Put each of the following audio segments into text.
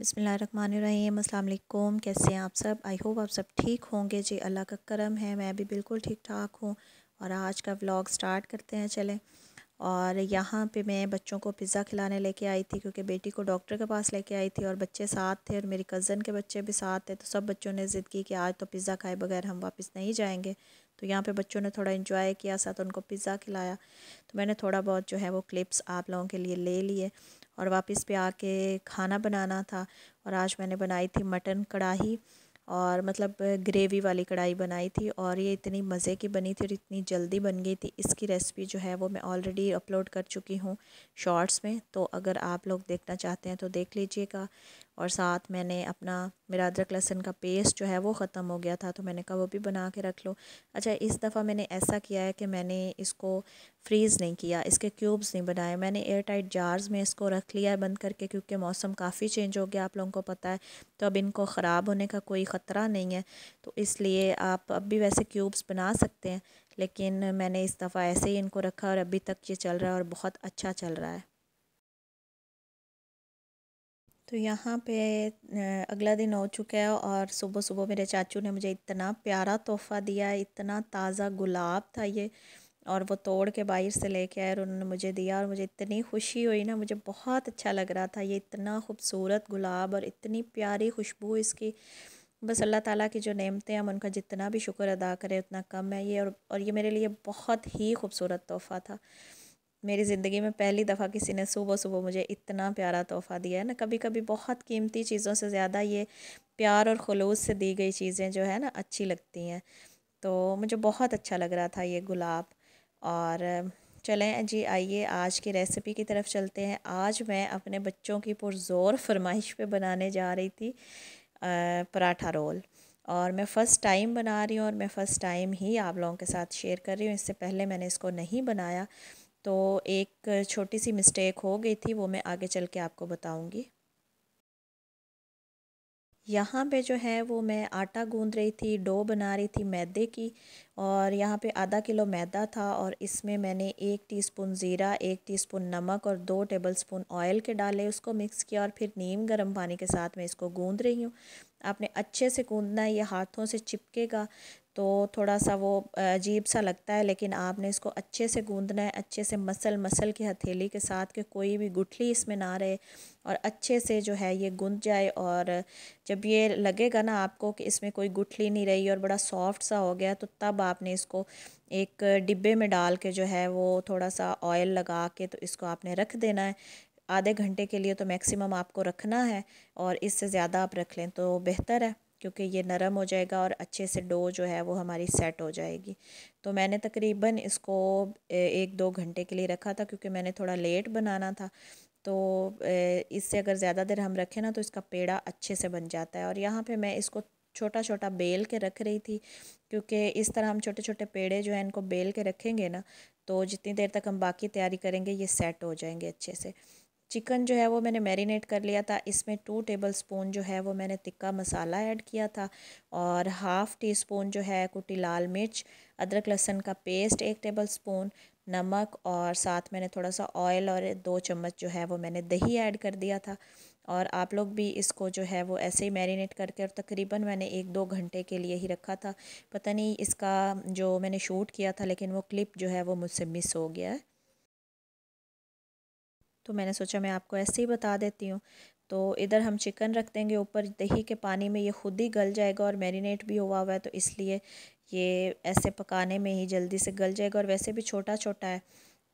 बसमीम अल्लाम कैसे हैं आप सब आई होप आप सब ठीक होंगे जी अल्लाह का करम है मैं भी बिल्कुल ठीक ठाक हूँ और आज का व्लॉग स्टार्ट करते हैं चलें और यहाँ पे मैं बच्चों को पिज़्ज़ा खिलाने लेके आई थी क्योंकि बेटी को डॉक्टर के पास लेके आई थी और बच्चे साथ थे और मेरी कज़न के बच्चे भी साथ थे तो सब बच्चों ने ज़िद की कि आज तो पिज़्ज़ा खाए बगैर हम वापस नहीं जाएंगे तो यहाँ पे बच्चों ने थोड़ा इन्जॉय किया साथ उनको पिज़्ज़ा खिलाया तो मैंने थोड़ा बहुत जो है वो क्लिप्स आप लोगों के लिए ले लिए और वापस पे आके खाना बनाना था और आज मैंने बनाई थी मटन कढ़ाई और मतलब ग्रेवी वाली कढ़ाई बनाई थी और ये इतनी मज़े की बनी थी और इतनी जल्दी बन गई थी इसकी रेसिपी जो है वो मैं ऑलरेडी अपलोड कर चुकी हूँ शॉर्ट्स में तो अगर आप लोग देखना चाहते हैं तो देख लीजिएगा और साथ मैंने अपना मेरा अदरक लहसन का पेस्ट जो है वो ख़त्म हो गया था तो मैंने कहा वो भी बना के रख लो अच्छा इस दफ़ा मैंने ऐसा किया है कि मैंने इसको फ्रीज़ नहीं किया इसके क्यूब्स नहीं बनाए मैंने एयर टाइट जार्स में इसको रख लिया है बंद करके क्योंकि मौसम काफ़ी चेंज हो गया आप लोगों को पता है तो अब इनको ख़राब होने का कोई ख़तरा नहीं है तो इसलिए आप अब भी वैसे क्यूब्स बना सकते हैं लेकिन मैंने इस दफ़ा ऐसे ही इनको रखा और अभी तक ये चल रहा है और बहुत अच्छा चल रहा है तो यहाँ पे अगला दिन हो चुका है और सुबह सुबह मेरे चाचू ने मुझे इतना प्यारा तोहफ़ा दिया इतना ताज़ा गुलाब था ये और वो तोड़ के बाहर से लेके आए और उन्होंने मुझे दिया और मुझे इतनी खुशी हुई ना मुझे बहुत अच्छा लग रहा था ये इतना खूबसूरत गुलाब और इतनी प्यारी खुशबू इसकी बस अल्लाह ताला की जो नेमतें हम उनका जितना भी शुक्र अदा करें उतना कम है ये और और ये मेरे लिए बहुत ही खूबसूरत तोहफ़ा था मेरी ज़िंदगी में पहली दफ़ा किसी ने सुबह सुबह मुझे इतना प्यारा तोहफ़ा दिया है ना कभी कभी बहुत कीमती चीज़ों से ज़्यादा ये प्यार और खलूस से दी गई चीज़ें जो है ना अच्छी लगती हैं तो मुझे बहुत अच्छा लग रहा था ये गुलाब और चलें जी आइए आज की रेसिपी की तरफ चलते हैं आज मैं अपने बच्चों की पुरज़ोर फरमाइश पे बनाने जा रही थी पराठा रोल और मैं फ़र्स्ट टाइम बना रही हूँ और मैं फ़र्स्ट टाइम ही आप लोगों के साथ शेयर कर रही हूँ इससे पहले मैंने इसको नहीं बनाया तो एक छोटी सी मिस्टेक हो गई थी वो मैं आगे चल के आपको बताऊंगी यहाँ पे जो है वो मैं आटा गूंद रही थी डो बना रही थी मैदे की और यहाँ पे आधा किलो मैदा था और इसमें मैंने एक टीस्पून ज़ीरा एक टीस्पून नमक और दो टेबलस्पून ऑयल के डाले उसको मिक्स किया और फिर नीम गर्म पानी के साथ मैं इसको गूंद रही हूँ आपने अच्छे से गूंदना है ये हाथों से चिपकेगा तो थोड़ा सा वो अजीब सा लगता है लेकिन आपने इसको अच्छे से गूंदना है अच्छे से मसल मसल की हथेली के साथ के कोई भी गुठली इसमें ना रहे और अच्छे से जो है ये गूंद जाए और जब ये लगेगा ना आपको कि इसमें कोई गुठली नहीं रही और बड़ा सॉफ्ट सा हो गया तो तब आपने इसको एक डिब्बे में डाल के जो है वो थोड़ा सा ऑयल लगा के तो इसको आपने रख देना है आधे घंटे के लिए तो मैक्सिमम आपको रखना है और इससे ज़्यादा आप रख लें तो बेहतर है क्योंकि ये नरम हो जाएगा और अच्छे से डो जो है वो हमारी सेट हो जाएगी तो मैंने तकरीबन इसको एक दो घंटे के लिए रखा था क्योंकि मैंने थोड़ा लेट बनाना था तो इससे अगर ज़्यादा देर हम रखें ना तो इसका पेड़ा अच्छे से बन जाता है और यहाँ पे मैं इसको छोटा छोटा बेल के रख रही थी क्योंकि इस तरह हम छोटे छोटे पेड़े जो है इनको बेल के रखेंगे ना तो जितनी देर तक हम बाकी तैयारी करेंगे ये सेट हो जाएंगे अच्छे से चिकन जो है वो मैंने मैरिनेट कर लिया था इसमें टू टेबल स्पून जो है वो मैंने तिक्का मसाला ऐड किया था और हाफ़ टी स्पून जो है कुटी लाल मिर्च अदरक लहसन का पेस्ट एक टेबल स्पून नमक और साथ मैंने थोड़ा सा ऑयल और दो चम्मच जो है वो मैंने दही ऐड कर दिया था और आप लोग भी इसको जो है वो ऐसे ही मैरिनेट करके और तकरीबन मैंने एक दो घंटे के लिए ही रखा था पता नहीं इसका जो मैंने शूट किया था लेकिन वो क्लिप जो है वो मुझसे मिस हो गया है तो मैंने सोचा मैं आपको ऐसे ही बता देती हूँ तो इधर हम चिकन रख देंगे ऊपर दही के पानी में ये खुद ही गल जाएगा और मैरिनेट भी हुआ हुआ है तो इसलिए ये ऐसे पकाने में ही जल्दी से गल जाएगा और वैसे भी छोटा छोटा है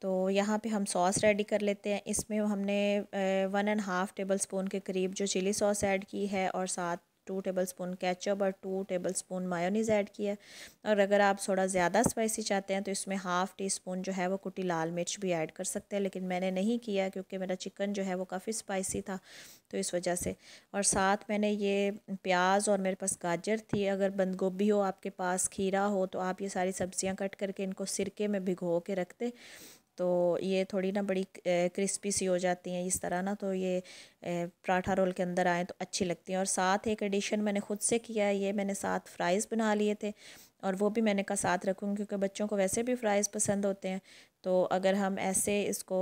तो यहाँ पे हम सॉस रेडी कर लेते हैं इसमें हमने one and half tablespoon के करीब जो चिली सॉस ऐड की है और साथ टू टेबल स्पून कैचअप और two tablespoon mayonnaise add किया है और अगर आप थोड़ा ज़्यादा स्पाइसी चाहते हैं तो इसमें हाफ़ टी स्पून जो है वो कुटी लाल मिर्च भी ऐड कर सकते हैं लेकिन मैंने नहीं किया क्योंकि मेरा चिकन जो है वो काफ़ी स्पाइसी था तो इस वजह से और साथ मैंने ये प्याज और मेरे पास गाजर थी अगर बंद गोभी हो आपके पास खीरा हो तो आप ये सारी सब्ज़ियाँ कट करके इनको सिरके में भिगो के रखते तो ये थोड़ी ना बड़ी क्रिस्पी सी हो जाती हैं इस तरह ना तो ये पराठा रोल के अंदर आए तो अच्छी लगती हैं और साथ एक एडिशन मैंने ख़ुद से किया है ये मैंने साथ फ़्राइज़ बना लिए थे और वो भी मैंने का साथ रखूँगी क्योंकि बच्चों को वैसे भी फ़्राइज़ पसंद होते हैं तो अगर हम ऐसे इसको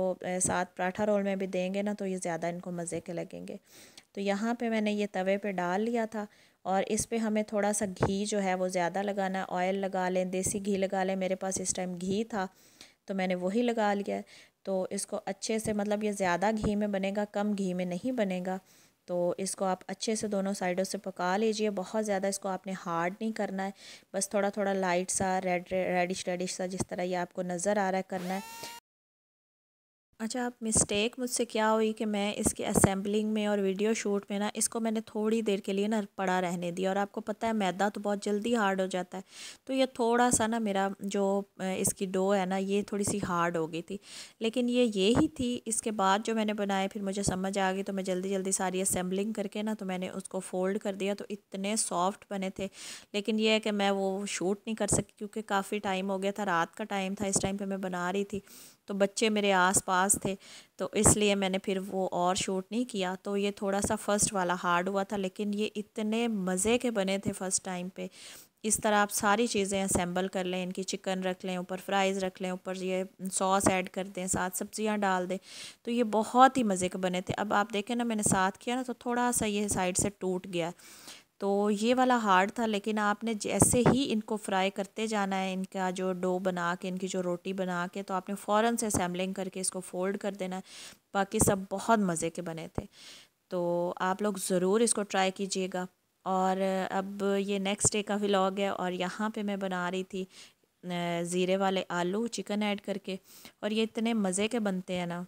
साथ पराठा रोल में भी देंगे ना तो ये ज़्यादा इनको मज़े के लगेंगे तो यहाँ पर मैंने ये तवे पर डाल लिया था और इस पे हमें थोड़ा सा घी जो है वो ज़्यादा लगाना ऑयल लगा लें देसी घी लगा लें मेरे पास इस टाइम घी था तो मैंने वही लगा लिया है तो इसको अच्छे से मतलब ये ज़्यादा घी में बनेगा कम घी में नहीं बनेगा तो इसको आप अच्छे से दोनों साइडों से पका लीजिए बहुत ज़्यादा इसको आपने हार्ड नहीं करना है बस थोड़ा थोड़ा लाइट सा रेड रेडिश रेडिश सा जिस तरह ये आपको नज़र आ रहा है करना है अच्छा आप मिस्टेक मुझसे क्या हुई कि मैं इसके असेंबलिंग में और वीडियो शूट में ना इसको मैंने थोड़ी देर के लिए ना पड़ा रहने दिया और आपको पता है मैदा तो बहुत जल्दी हार्ड हो जाता है तो ये थोड़ा सा ना मेरा जो इसकी डो है ना ये थोड़ी सी हार्ड हो गई थी लेकिन ये ये ही थी इसके बाद जो मैंने बनाए फिर मुझे समझ आ गई तो मैं जल्दी जल्दी सारी असेंबलिंग करके ना तो मैंने उसको फ़ोल्ड कर दिया तो इतने सॉफ्ट बने थे लेकिन ये है कि मैं वो शूट नहीं कर सकी क्योंकि काफ़ी टाइम हो गया था रात का टाइम था इस टाइम पर मैं बना रही थी तो बच्चे मेरे आस पास थे तो इसलिए मैंने फिर वो और शूट नहीं किया तो ये थोड़ा सा फ़र्स्ट वाला हार्ड हुआ था लेकिन ये इतने मज़े के बने थे फ़र्स्ट टाइम पे इस तरह आप सारी चीज़ें असेंबल कर लें इनकी चिकन रख लें ऊपर फ्राइज़ रख लें ऊपर ये सॉस ऐड कर दें साथ सब्जियां डाल दें तो ये बहुत ही मज़े के बने थे अब आप देखें ना मैंने साथ किया ना तो थोड़ा सा ये साइड से टूट गया तो ये वाला हार्ड था लेकिन आपने जैसे ही इनको फ्राई करते जाना है इनका जो डो बना के इनकी जो रोटी बना के तो आपने फ़ौरन से असम्बलिंग करके इसको फ़ोल्ड कर देना है बाकी सब बहुत मज़े के बने थे तो आप लोग ज़रूर इसको ट्राई कीजिएगा और अब ये नेक्स्ट डे का व्लॉग है और यहाँ पे मैं बना रही थी ज़ीरे वाले आलू चिकन ऐड करके और ये इतने मज़े के बनते हैं ना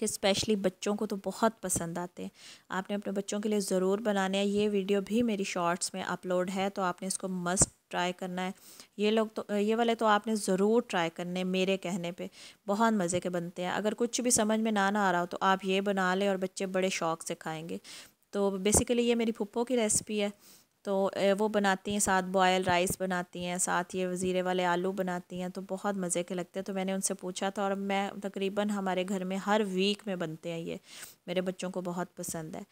कि स्पेशली बच्चों को तो बहुत पसंद आते हैं आपने अपने बच्चों के लिए ज़रूर बनाने हैं ये वीडियो भी मेरी शॉर्ट्स में अपलोड है तो आपने इसको मस्ट ट्राई करना है ये लोग तो ये वाले तो आपने ज़रूर ट्राई करने मेरे कहने पे बहुत मज़े के बनते हैं अगर कुछ भी समझ में ना ना आ रहा हो तो आप ये बना लें और बच्चे बड़े शौक से खाएंगे तो बेसिकली ये मेरी फुप्पो की रेसिपी है तो वो बनाती हैं साथ बॉयल राइस बनाती हैं साथ ये वज़ीरे वाले आलू बनाती हैं तो बहुत मज़े के लगते हैं तो मैंने उनसे पूछा था और मैं तकरीबन हमारे घर में हर वीक में बनते हैं ये मेरे बच्चों को बहुत पसंद है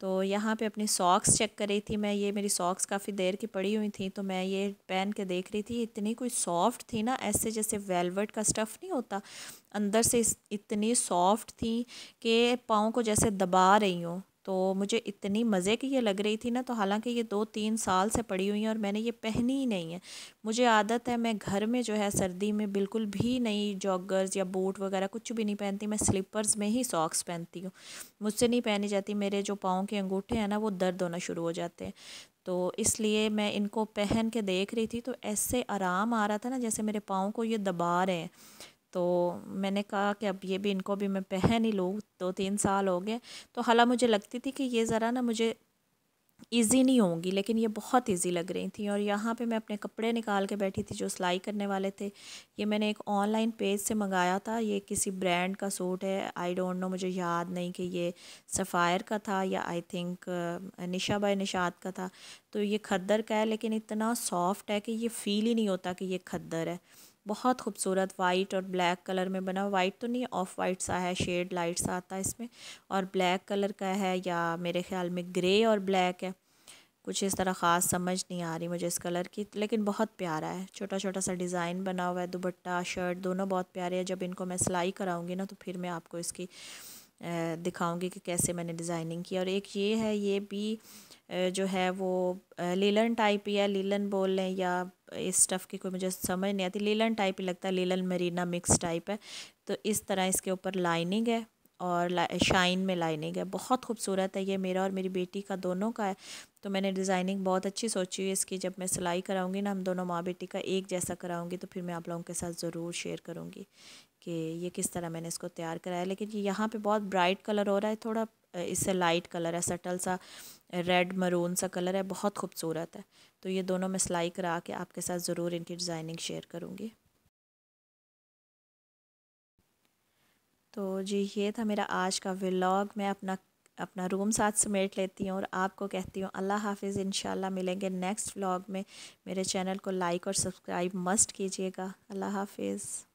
तो यहाँ पे अपनी सॉक्स चेक कर रही थी मैं ये मेरी सॉक्स काफ़ी देर की पड़ी हुई थी तो मैं ये पहन के देख रही थी इतनी कोई सॉफ्ट थी ना ऐसे जैसे वेलवेट का स्टफ़ नहीं होता अंदर से इतनी सॉफ्ट थी कि पाँव को जैसे दबा रही हूँ तो मुझे इतनी मज़े की ये लग रही थी ना तो हालांकि ये दो तीन साल से पड़ी हुई हैं और मैंने ये पहनी ही नहीं है मुझे आदत है मैं घर में जो है सर्दी में बिल्कुल भी नहीं जॉगर्स या बूट वगैरह कुछ भी नहीं पहनती मैं स्लीपर्स में ही सॉक्स पहनती हूँ मुझसे नहीं पहनी जाती मेरे जो पाँव के अंगूठे हैं ना वो दर्द होना शुरू हो जाते हैं तो इसलिए मैं इनको पहन के देख रही थी तो ऐसे आराम आ रहा था ना जैसे मेरे पाँव को ये दबा रहे हैं तो मैंने कहा कि अब ये भी इनको भी मैं पहन ही लूँ दो तीन साल हो गए तो हाला मुझे लगती थी कि ये ज़रा ना मुझे ईज़ी नहीं होंगी लेकिन ये बहुत ईजी लग रही थी और यहाँ पे मैं अपने कपड़े निकाल के बैठी थी जो सिलाई करने वाले थे ये मैंने एक ऑनलाइन पेज से मंगाया था ये किसी ब्रांड का सूट है आई डोंट नो मुझे याद नहीं कि ये सफ़ायर का था या I think Nisha by Nishat का था तो ये खद्दर का है लेकिन इतना सॉफ्ट है कि ये फ़ील ही नहीं होता कि ये खद्दर है बहुत खूबसूरत वाइट और ब्लैक कलर में बना वाइट तो नहीं ऑफ वाइट सा है शेड लाइट सा आता है इसमें और ब्लैक कलर का है या मेरे ख्याल में ग्रे और ब्लैक है कुछ इस तरह ख़ास समझ नहीं आ रही मुझे इस कलर की लेकिन बहुत प्यारा है छोटा छोटा सा डिज़ाइन बना हुआ है दुबट्टा शर्ट दोनों बहुत प्यारे हैं जब इनको मैं सिलाई कराऊँगी ना तो फिर मैं आपको इसकी दिखाऊंगी कि कैसे मैंने डिज़ाइनिंग की और एक ये है ये भी जो है वो लीलन टाइप ही है लीलन बोल लें या इस स्टफ़ की कोई मुझे समझ नहीं आती लीलन टाइप ही लगता है लीलन मरीना मिक्स टाइप है तो इस तरह इसके ऊपर लाइनिंग है और शाइन में लाइनिंग है बहुत खूबसूरत है ये मेरा और मेरी बेटी का दोनों का है तो मैंने डिज़ाइनिंग बहुत अच्छी सोची हुई इसकी जब मैं सिलाई कराऊंगी ना हम दोनों माँ बेटी का एक जैसा कराऊंगी तो फिर मैं आप लोगों के साथ ज़रूर शेयर करूँगी कि ये किस तरह मैंने इसको तैयार कराया लेकिन ये यहाँ पे बहुत ब्राइट कलर हो रहा है थोड़ा इससे लाइट कलर है सटल सा रेड मरून सा कलर है बहुत खूबसूरत है तो ये दोनों मैं सिलाई करा के आपके साथ ज़रूर इनकी डिज़ाइनिंग शेयर करूँगी तो जी ये था मेरा आज का व्लॉग मैं अपना अपना रूम साथ समेट लेती हूँ और आपको कहती हूँ अल्लाह हाफिज़ इन मिलेंगे नेक्स्ट व्लॉग में मेरे चैनल को लाइक और सब्सक्राइब मस्ट कीजिएगा अल्लाह हाफिज़